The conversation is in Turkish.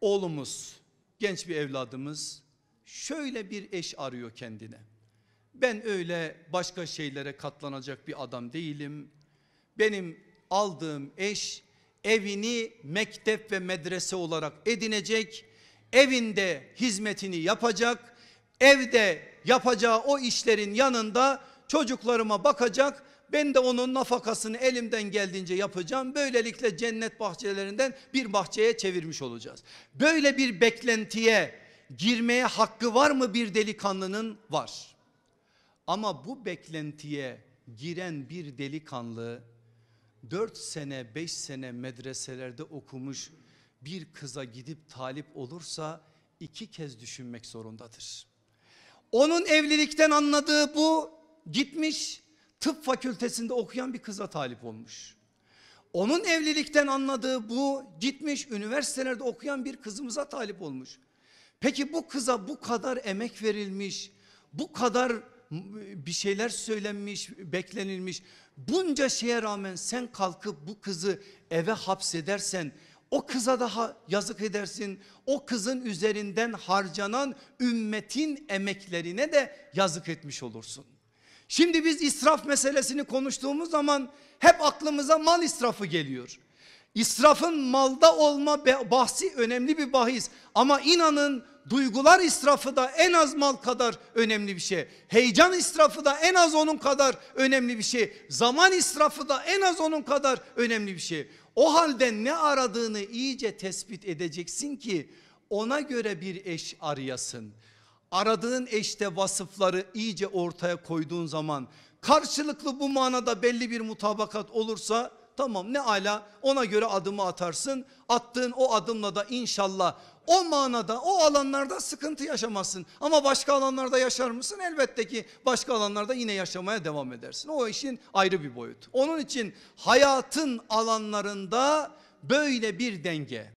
oğlumuz, genç bir evladımız şöyle bir eş arıyor kendine. Ben öyle başka şeylere katlanacak bir adam değilim. Benim aldığım eş evini mektep ve medrese olarak edinecek. Evinde hizmetini yapacak. Evde yapacağı o işlerin yanında çocuklarıma bakacak ben de onun nafakasını elimden geldiğince yapacağım. Böylelikle cennet bahçelerinden bir bahçeye çevirmiş olacağız. Böyle bir beklentiye girmeye hakkı var mı bir delikanlının? Var. Ama bu beklentiye giren bir delikanlı 4 sene 5 sene medreselerde okumuş bir kıza gidip talip olursa iki kez düşünmek zorundadır. Onun evlilikten anladığı bu gitmiş tıp fakültesinde okuyan bir kıza talip olmuş. Onun evlilikten anladığı bu gitmiş üniversitelerde okuyan bir kızımıza talip olmuş. Peki bu kıza bu kadar emek verilmiş, bu kadar bir şeyler söylenmiş, beklenilmiş. Bunca şeye rağmen sen kalkıp bu kızı eve hapsedersen o kıza daha yazık edersin. O kızın üzerinden harcanan ümmetin emeklerine de yazık etmiş olursun. Şimdi biz israf meselesini konuştuğumuz zaman hep aklımıza mal israfı geliyor. İsrafın malda olma bahsi önemli bir bahis ama inanın duygular israfı da en az mal kadar önemli bir şey. Heyecan israfı da en az onun kadar önemli bir şey. Zaman israfı da en az onun kadar önemli bir şey. O halde ne aradığını iyice tespit edeceksin ki ona göre bir eş arayasın aradığın eşte vasıfları iyice ortaya koyduğun zaman karşılıklı bu manada belli bir mutabakat olursa tamam ne ala ona göre adımı atarsın. Attığın o adımla da inşallah o manada o alanlarda sıkıntı yaşamazsın. Ama başka alanlarda yaşar mısın? Elbette ki başka alanlarda yine yaşamaya devam edersin. O işin ayrı bir boyut. Onun için hayatın alanlarında böyle bir denge.